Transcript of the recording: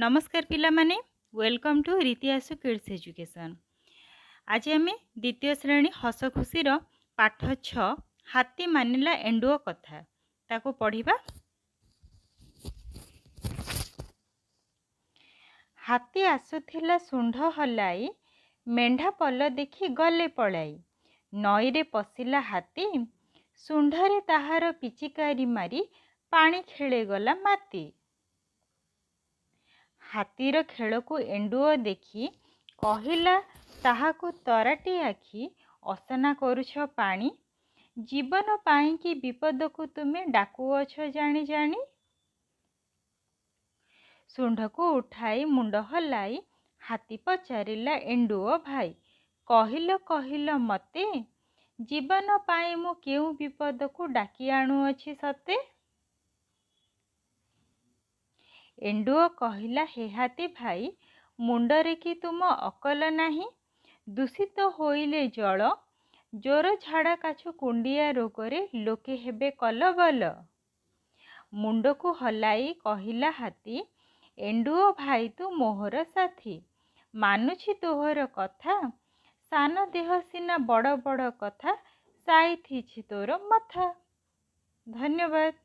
ନମସ୍କାର ପିଲାମାନେ welcome to ରୀତି ଆସୁ କିଡ଼୍ସ ଏଜୁକେସନ୍ ଆଜି ଆମେ ଦ୍ୱିତୀୟ ଶ୍ରେଣୀ ହସ ଖୁସିର ପାଠ ଛଅ ହାତୀ ମାନିଲା ଏଣ୍ଡୁଅ କଥା ତାକୁ ପଢ଼ିବା ହାତୀ ଆସୁଥିଲା ଶୁଣ୍ଢ ହଲାଇ ମେଣ୍ଢା ପଲ ଦେଖି ଗଲେ ପଳାଇ ନଈରେ ପଶିଲା ହାତୀ ଶୁଣ୍ଢରେ ତାହାର ପିଚିକାରି ମାରି ପାଣି ଖେଳିଗଲା ମାତି ହାତୀର ଖେଳକୁ ଏଣ୍ଡୁଅ ଦେଖି କହିଲା ତାହାକୁ ତରାଟି ଆଖି ଅସନା କରୁଛ ପାଣି ଜୀବନ ପାଇଁ କି ବିପଦକୁ ତୁମେ ଡାକୁଅଛ ଜାଣି ଜାଣି ଶୁଣ୍ଢକୁ ଉଠାଇ ମୁଣ୍ଡ ହଲାଇ ହାତୀ ପଚାରିଲା ଏଣ୍ଡୁଅ ଭାଇ କହିଲ କହିଲ ମୋତେ ଜୀବନ ପାଇଁ ମୁଁ କେଉଁ ବିପଦକୁ ଡାକି ଆଣୁଅଛି ସତେ ଏଣ୍ଡୁଅ କହିଲା ହେହାତି ଭାଇ ମୁଣ୍ଡରେ କି ତୁମ ଅକଲ ନାହିଁ ଦୂଷିତ ହୋଇଲେ ଜଳ ଜ୍ୱର ଝାଡ଼ା କାଛୁ କୁଣ୍ଡିଆ ରୋଗରେ ଲୋକେ ହେବେ କଲବଲ ମୁଣ୍ଡକୁ ହଲାଇ କହିଲା ହାତୀ ଏଣ୍ଡୁଅ ଭାଇ ତୁ ମୋହର ସାଥୀ ମାନୁଛି ତୋହର କଥା ସାନ ଦେହ ସିନା ବଡ଼ ବଡ଼ କଥା ସାଇଥିଛି ତୋର ମଥା ଧନ୍ୟବାଦ